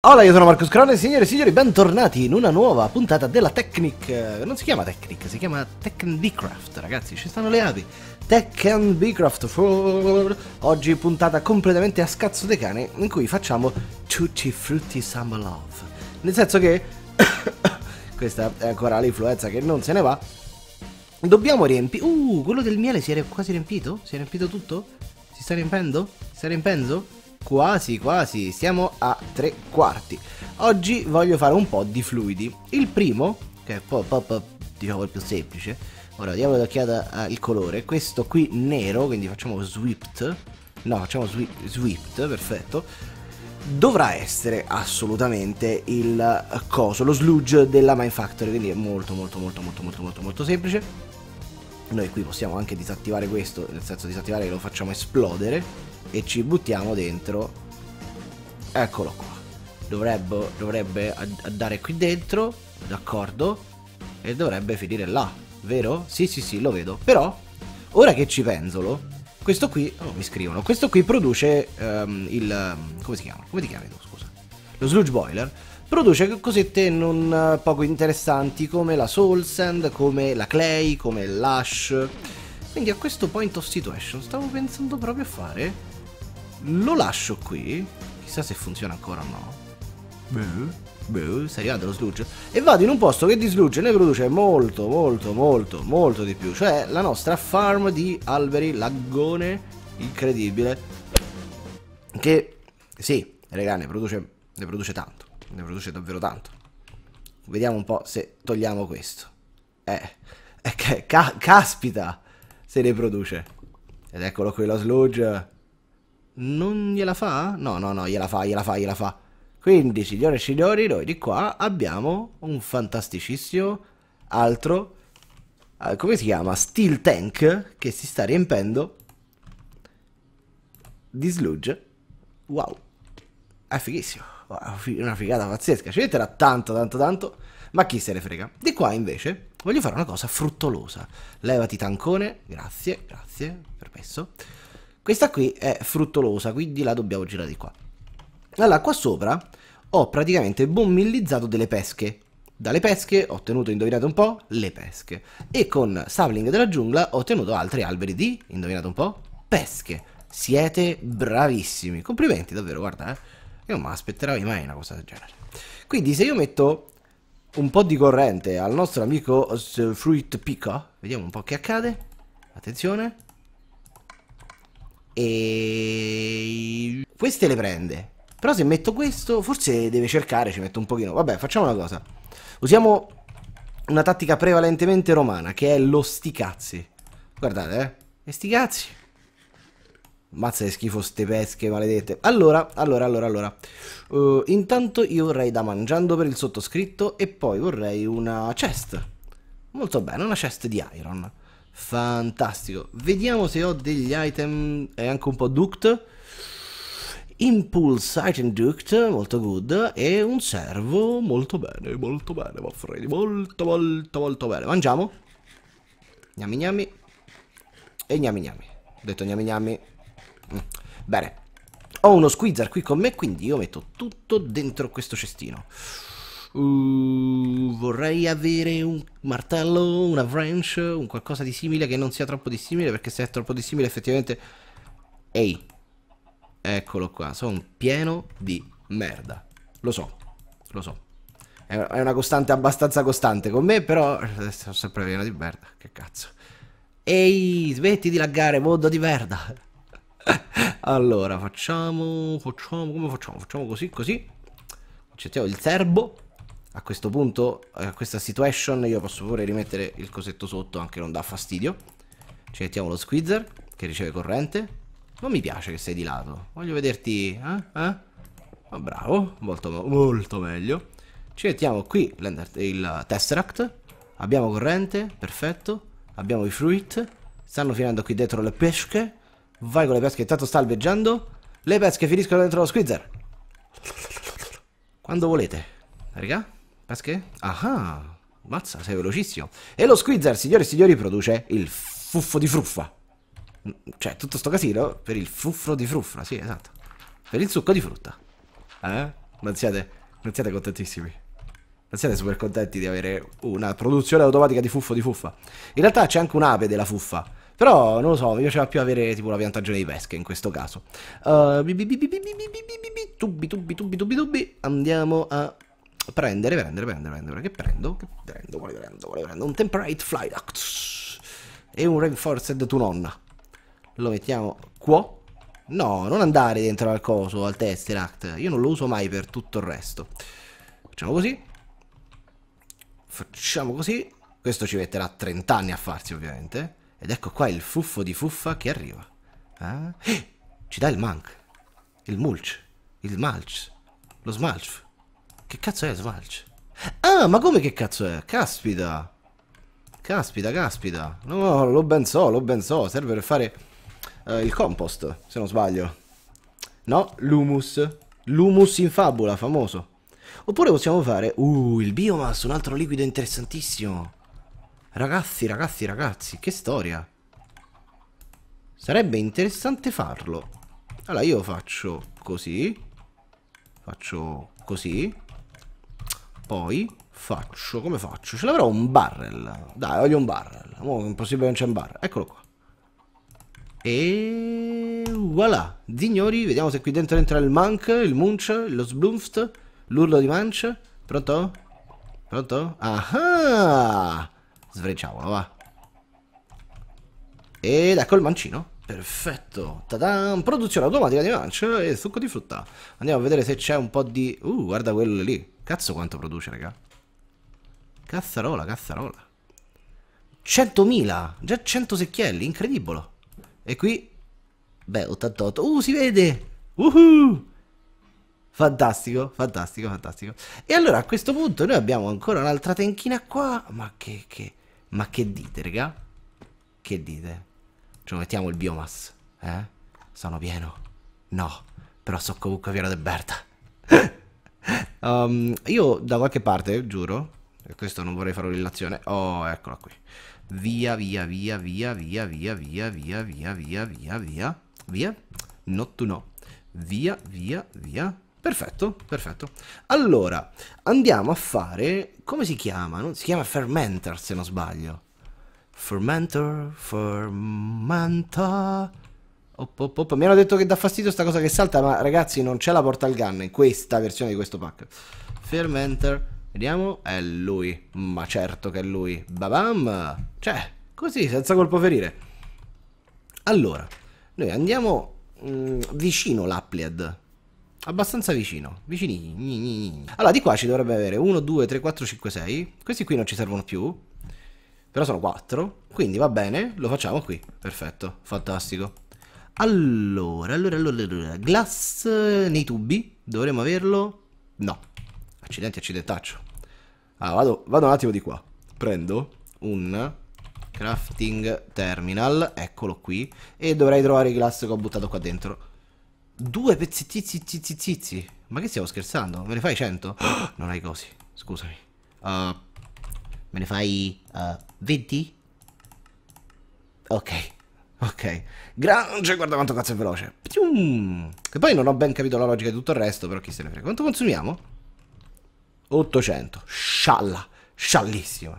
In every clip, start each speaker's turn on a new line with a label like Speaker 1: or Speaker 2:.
Speaker 1: Hola, io sono Marco Scrone, signore e signori, bentornati in una nuova puntata della Technic. Eh, non si chiama Technic, si chiama Tech and Beecraft, ragazzi, ci stanno le api. Tech and Beecraft. Oggi puntata completamente a scazzo dei cane, in cui facciamo Tutti Frutti Summer Love. Nel senso che, questa è ancora l'influenza che non se ne va, dobbiamo riempire... Uh, quello del miele si è quasi riempito? Si è riempito tutto? Si sta riempendo? Si sta riempendo? quasi quasi, siamo a tre quarti. Oggi voglio fare un po' di fluidi. Il primo, che è po', po', po' diciamo il più semplice, ora diamo un'occhiata al colore, questo qui nero, quindi facciamo swept, no facciamo swept, perfetto, dovrà essere assolutamente il coso, lo sludge della Mine Factory, quindi è molto molto molto molto molto molto molto semplice noi qui possiamo anche disattivare questo, nel senso disattivare lo facciamo esplodere e ci buttiamo dentro. Eccolo qua. Dovrebbe, dovrebbe andare qui dentro, d'accordo? E dovrebbe finire là, vero? Sì, sì, sì, lo vedo. Però, ora che ci penzolo, questo qui, oh, mi scrivono, questo qui produce um, il... come si chiama? Come ti chiami tu, scusa? Lo sludge boiler Produce cosette non eh, poco interessanti come la Soul Sand, come la Clay, come l'Ash. Quindi a questo point of situation stavo pensando proprio a fare. Lo lascio qui. Chissà se funziona ancora o no. Beh. Beh, sei arrivato lo sludge. E vado in un posto che di sludge ne produce molto, molto, molto, molto di più. Cioè la nostra farm di alberi, lagone incredibile. Che, sì, regà, ne produce, ne produce tanto ne produce davvero tanto. Vediamo un po' se togliamo questo. Eh, eh ca caspita, se ne produce. Ed eccolo qui lo sludge. Non gliela fa? No, no, no, gliela fa, gliela fa, gliela fa. Quindi, signore e signori, noi di qua abbiamo un fantasticissimo altro, eh, come si chiama? Steel Tank, che si sta riempendo di sludge. Wow, è fighissimo una figata pazzesca, ci metterà tanto, tanto, tanto, ma chi se ne frega. Di qua invece voglio fare una cosa fruttolosa. Levati tancone, grazie, grazie, permesso. Questa qui è fruttolosa, quindi la dobbiamo girare di qua. Allora, qua sopra ho praticamente bommillizzato delle pesche. Dalle pesche ho ottenuto, indovinate un po', le pesche. E con Sapling della giungla ho ottenuto altri alberi di, indovinate un po', pesche. Siete bravissimi. Complimenti davvero, guarda, eh. Io non mi aspettavo mai una cosa del genere. Quindi se io metto un po' di corrente al nostro amico Fruit Pico, vediamo un po' che accade. Attenzione. E queste le prende. Però se metto questo, forse deve cercare, ci metto un pochino. Vabbè, facciamo una cosa. Usiamo una tattica prevalentemente romana, che è lo sticazzi. Guardate, eh. E sticazzi. Mazza che schifo ste pesche maledette. Allora, allora, allora, allora. Uh, intanto io vorrei da mangiando per il sottoscritto e poi vorrei una chest. Molto bene, una chest di iron. Fantastico. Vediamo se ho degli item e anche un po' duct. Impulse Item Duct, molto good, e un servo, molto bene, molto bene, Manfredi, molto molto molto bene. Mangiamo. Gnami gnami. E gnami gnami. Ho detto gnami gnami, Bene, ho uno squizzer qui con me, quindi io metto tutto dentro questo cestino. Uh, vorrei avere un martello, una wrench, un qualcosa di simile che non sia troppo dissimile, perché se è troppo dissimile effettivamente... Ehi, eccolo qua, sono pieno di merda. Lo so, lo so. È una costante abbastanza costante con me, però eh, sono sempre pieno di merda, che cazzo. Ehi, smetti di laggare, mondo di merda. Allora, facciamo, facciamo, come facciamo? Facciamo così, così. Accettiamo il serbo. A questo punto, a questa situation, io posso pure rimettere il cosetto sotto, anche non dà fastidio. Ci mettiamo lo squeezer, che riceve corrente. Non mi piace che sei di lato. Voglio vederti, eh? eh? Oh, bravo, molto, molto meglio. Ci mettiamo qui il Tesseract. Abbiamo corrente, perfetto. Abbiamo i fruit. Stanno finendo qui dentro le pesche. Vai con le pesche, intanto sta alveggiando. Le pesche finiscono dentro lo squeezer. Quando volete. Raga, pesche? Ah, mazza, sei velocissimo. E lo squeezer, signore e signori, produce il fuffo di fruffa. Mm, cioè, tutto sto casino per il fuffo di fruffa, sì, esatto. Per il succo di frutta. Eh? Non siete, non siete contentissimi. Non siete super contenti di avere una produzione automatica di fuffo di fuffa. In realtà c'è anche un'ape della fuffa però non lo so, mi piaceva più avere tipo la piantagione di pesche in questo caso. Tubi, tubi, tubi, tubi, tubi. Andiamo a prendere, prendere, prendere, prendere. Che prendo? Che prendo? Quale prendo? Quale prendo? Un Temperate Fly Duct. E un Reinforced to nonna. Lo mettiamo qua. No, non andare dentro al coso, al Tesseract. Io non lo uso mai per tutto il resto. Facciamo così. Facciamo così. Questo ci metterà 30 anni a farsi, ovviamente. Ed ecco qua il fuffo di fuffa che arriva. Ah. Eh? Ci dà il mank. Il mulch. Il mulch. Lo smalch. Che cazzo è smalch? Ah, ma come che cazzo è? Caspita. Caspita, caspita. No, lo ben so, lo ben so. Serve per fare eh, il compost, se non sbaglio. No, l'humus. L'humus in fabula, famoso. Oppure possiamo fare... Uh, il biomass, un altro liquido interessantissimo. Ragazzi, ragazzi, ragazzi, che storia. Sarebbe interessante farlo. Allora, io faccio così. Faccio così. Poi faccio, come faccio? Ce l'avrò un barrel. Dai, voglio un barrel. Oh, è impossibile non c'è un barrel. Eccolo qua. E voilà, signori, vediamo se qui dentro entra il Monk, il Munch, lo Sblunft, l'urlo di Munch. Pronto? Pronto? Ah! Sfrecciamolo, va. Ed ecco il mancino. Perfetto. Tadam! Produzione automatica di mancia e succo di frutta. Andiamo a vedere se c'è un po' di... Uh, guarda quello lì. Cazzo quanto produce, raga. Cazzarola, cazzarola. 100.000! Già 100 secchielli, incredibile. E qui... Beh, 88. Uh, si vede! Uhuh! Fantastico, fantastico, fantastico. E allora a questo punto noi abbiamo ancora un'altra tenchina qua. Ma che, che, ma che dite, raga? Che dite? Ci mettiamo il biomass, eh? Sono pieno. No, però so comunque pieno di Berta. um, io da qualche parte, giuro, e questo non vorrei fare un'illazione. Oh, eccola qui. Via, Via, via, via, via, via, via, via, via, via, via, via, via. Not to no. Via, via, via. Perfetto, perfetto. Allora, andiamo a fare... Come si chiama? No? Si chiama Fermenter, se non sbaglio. Fermenter, fermenta... Op, op, op. Mi hanno detto che dà fastidio sta cosa che salta, ma ragazzi non c'è la portal gun in questa versione di questo pack. Fermenter, vediamo, è lui. Ma certo che è lui. Babam! Cioè, così, senza colpo ferire. Allora, noi andiamo mh, mm, vicino l'Appliad abbastanza vicino, vicini. Allora, di qua ci dovrebbe avere 1, 2, 3, 4, 5, 6. Questi qui non ci servono più, però sono 4, quindi va bene, lo facciamo qui. Perfetto, fantastico. Allora, allora, allora, allora. glass nei tubi, dovremmo averlo? No. Accidenti, accidentaccio. allora ah, vado, vado un attimo di qua. Prendo un crafting terminal, eccolo qui, e dovrei trovare i glass che ho buttato qua dentro. Due pezzettizzi Ma che stiamo scherzando? Me ne fai 100? non hai cosi, scusami uh, Me ne fai uh, 20? Ok Ok Grange, guarda quanto cazzo è veloce Pium. Che poi non ho ben capito la logica di tutto il resto Però chi se ne frega Quanto consumiamo? 800 Scialla Sciallissima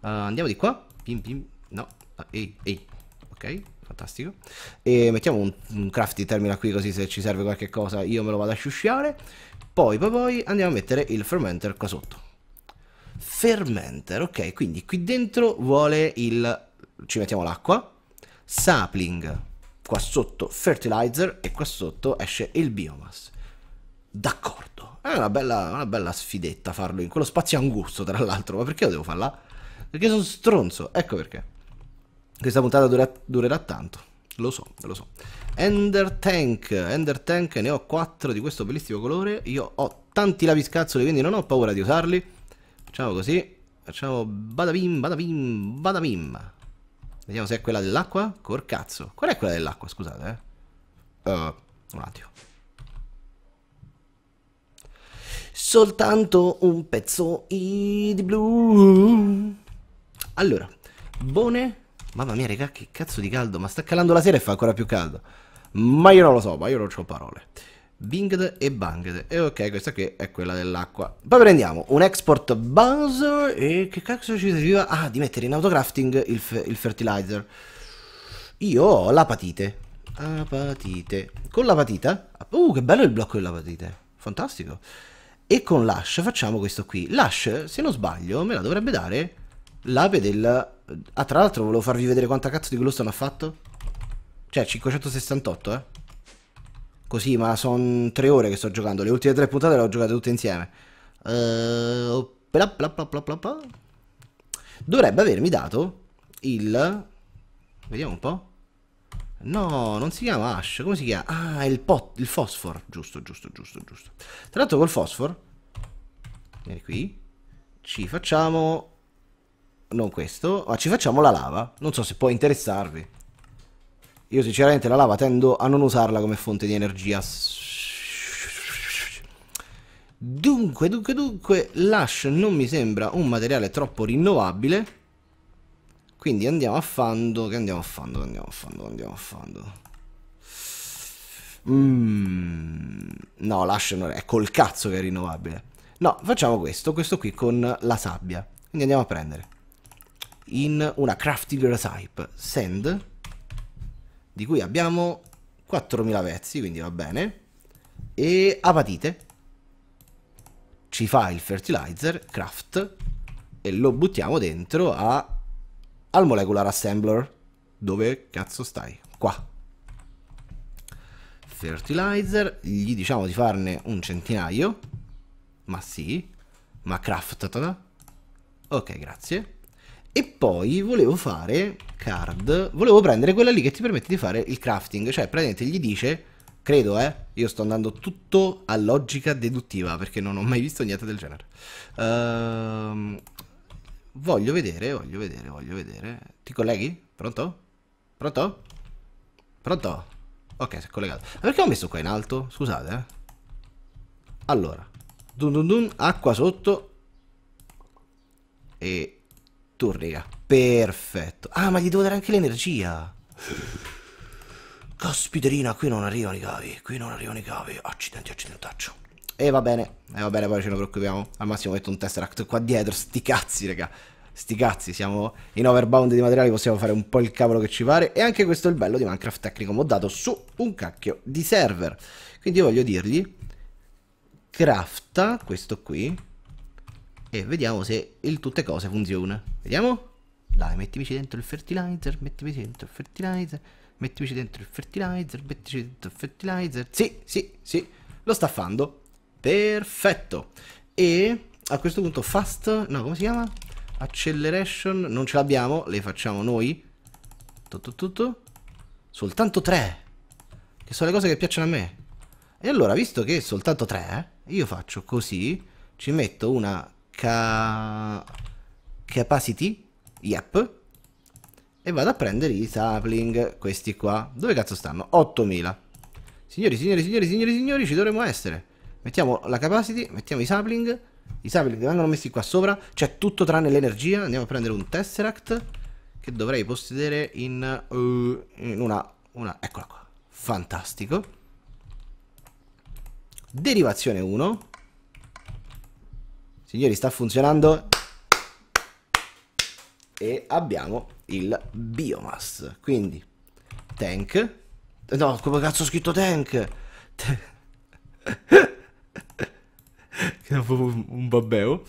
Speaker 1: uh, Andiamo di qua Pim pim No ah, Ehi ehi Ok fantastico. E mettiamo un, un crafty termina qui così se ci serve qualche cosa io me lo vado a sciusciare. Poi poi poi andiamo a mettere il fermenter qua sotto. Fermenter, ok, quindi qui dentro vuole il... ci mettiamo l'acqua. Sapling, qua sotto fertilizer e qua sotto esce il biomass. D'accordo, è una bella, una bella sfidetta farlo in quello spazio angusto tra l'altro, ma perché lo devo fare là? Perché sono stronzo, ecco perché. Questa puntata dura, durerà tanto, lo so, lo so. Ender Tank, Ender Tank, ne ho 4 di questo bellissimo colore. Io ho tanti lapiscazzoli, quindi non ho paura di usarli. Facciamo così, facciamo badabim, badabim, badabim. Vediamo se è quella dell'acqua. Corcazzo. Qual è quella dell'acqua, scusate, eh? Uh, un attimo. Soltanto un pezzo di blu. Allora, bone Mamma mia, raga, che cazzo di caldo. Ma sta calando la sera e fa ancora più caldo. Ma io non lo so, ma io non ho parole. Binged e Banged. E ok, questa qui è quella dell'acqua. Poi prendiamo un export buzzer e che cazzo ci serviva? Ah, di mettere in autocrafting il, il fertilizer. Io ho l'apatite. Apatite. Con l'apatita? Uh, che bello il blocco dell'apatite. Fantastico. E con l'ash facciamo questo qui. L'ash, se non sbaglio, me la dovrebbe dare L'ape del... Ah, tra l'altro volevo farvi vedere quanta cazzo di glowstone ha fatto. Cioè, 568, eh. Così, ma sono tre ore che sto giocando. Le ultime tre puntate le ho giocate tutte insieme. Uh, Dovrebbe avermi dato il... Vediamo un po'. No, non si chiama Ash, come si chiama? Ah, il, pot, il fosfor, giusto, giusto, giusto, giusto. Tra l'altro col fosfor, vieni qui, ci facciamo non questo, ma ci facciamo la lava. Non so se può interessarvi. Io sinceramente la lava tendo a non usarla come fonte di energia. Dunque, dunque, dunque, l'ash non mi sembra un materiale troppo rinnovabile. Quindi andiamo affando, che andiamo affando, che andiamo a fondo, andiamo affando. Mm, no, l'ash non è, è col cazzo che è rinnovabile. No, facciamo questo, questo qui con la sabbia. Quindi andiamo a prendere in una crafting type sand di cui abbiamo 4000 pezzi quindi va bene e apatite ci fa il fertilizer craft e lo buttiamo dentro a, al molecular assembler dove cazzo stai? qua fertilizer gli diciamo di farne un centinaio ma sì ma craft ok grazie e poi volevo fare card, volevo prendere quella lì che ti permette di fare il crafting, cioè praticamente gli dice, credo eh, io sto andando tutto a logica deduttiva perché non ho mai visto niente del genere. Ehm, voglio vedere, voglio vedere, voglio vedere. Ti colleghi? Pronto? Pronto? Pronto? Ok, si è collegato. Ma perché ho messo qua in alto? Scusate, eh. Allora, dun dun dun, acqua sotto e tu, raga. Perfetto. Ah, ma gli devo dare anche l'energia. Caspiterina, qui non arrivano i cavi. Qui non arrivano i cavi. Accidenti, accidentaccio. E va bene. E va bene, poi ce ne preoccupiamo. Al massimo metto un tesseract qua dietro. Sti cazzi, raga. Sti cazzi, siamo in overbound di materiali, possiamo fare un po' il cavolo che ci pare. E anche questo è il bello di Minecraft Tecnico moddato su un cacchio di server. Quindi io voglio dirgli crafta questo qui e vediamo se il tutte cose funziona. Vediamo? Dai, mettimici dentro il fertilizer, mettimici dentro il fertilizer, mettimici dentro il fertilizer, mettimici dentro il fertilizer. Sì, sì, sì, lo sta fando. Perfetto. E a questo punto fast, no, come si chiama? Acceleration, non ce l'abbiamo, le facciamo noi. Tutto, tutto. Soltanto tre. Che sono le cose che piacciono a me. E allora, visto che è soltanto tre, io faccio così, ci metto una ca capacity, yep, e vado a prendere i sapling, questi qua. Dove cazzo stanno? 8000. Signori, signori, signori, signori, signori, ci dovremmo essere. Mettiamo la capacity, mettiamo i sapling. I sapling vengono messi qua sopra. C'è tutto tranne l'energia. Andiamo a prendere un tesseract che dovrei possedere in, uh, in una, una... Eccola qua. Fantastico. Derivazione 1. Signori, sta funzionando e abbiamo il biomass. Quindi, tank. No, come cazzo ho scritto tank? Che è proprio un babbeo.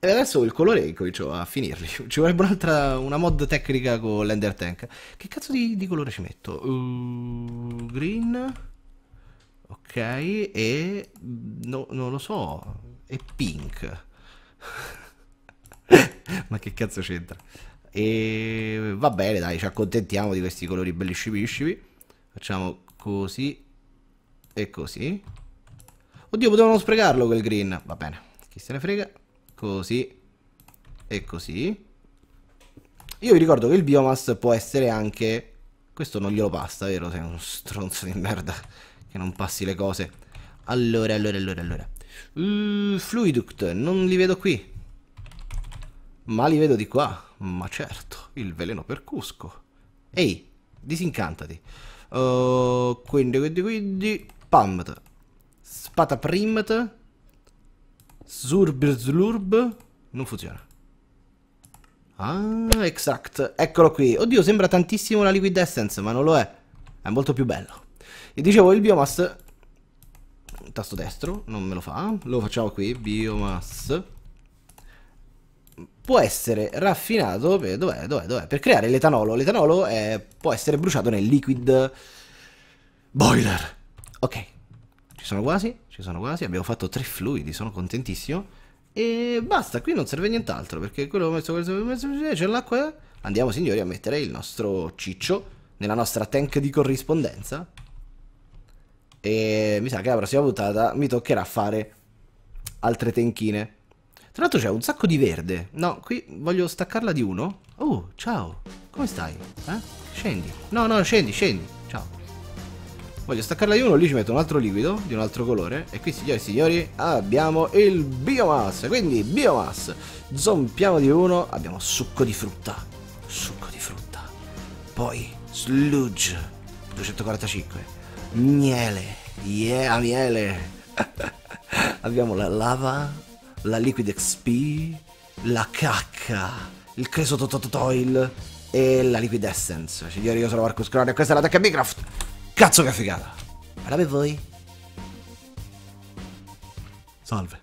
Speaker 1: E adesso il colore comincio a finirli. Ci vorrebbe un'altra, una mod tecnica con l'Ender Tank. Che cazzo di, di colore ci metto? Uh, green. Ok, e... No, non lo so e Pink. Ma che cazzo c'entra? E va bene, dai, ci accontentiamo di questi colori bellissimi. Facciamo così e così. Oddio, potevano sprecarlo quel green. Va bene, chi se ne frega. Così e così. Io vi ricordo che il biomass può essere anche... Questo non glielo passa, vero? Sei uno stronzo di merda che non passi le cose. Allora, allora, allora, allora. Fluiduct, non li vedo qui. Ma li vedo di qua. Ma certo, il veleno per Cusco. Ehi, disincantati. Uh, quindi, quindi, quindi... Pamt. Spata primt. Zurb zlurb. Non funziona. Ah, exact. Eccolo qui. Oddio, sembra tantissimo la Liquid Essence, ma non lo è. È molto più bello. E dicevo, il Biomass tasto destro, non me lo fa. Lo facciamo qui, biomass. Può essere raffinato per, dov'è, dov'è, dov'è? per creare l'etanolo. L'etanolo è, può essere bruciato nel liquid boiler. Ok, ci sono quasi, ci sono quasi. Abbiamo fatto tre fluidi, sono contentissimo. E basta, qui non serve nient'altro perché quello ho messo, quello c'è l'acqua. Andiamo signori a mettere il nostro ciccio nella nostra tank di corrispondenza. E mi sa che la prossima puntata mi toccherà fare altre tenchine. Tra l'altro c'è un sacco di verde. No, qui voglio staccarla di uno. Oh, ciao. Come stai? Eh? Scendi. No, no, scendi, scendi. Ciao. Voglio staccarla di uno, lì ci metto un altro liquido di un altro colore. E qui, signori e signori, abbiamo il biomass. Quindi, biomass. Zompiamo di uno, abbiamo succo di frutta. Succo di frutta. Poi, sludge. 245 miele, yeah miele. Abbiamo la lava, la liquid XP, la cacca, il creso tototoil e la liquid essence. Signori, io sono Marcus Scrone e questa è la Tech Minecraft. Cazzo che figata. Alla per voi. Salve.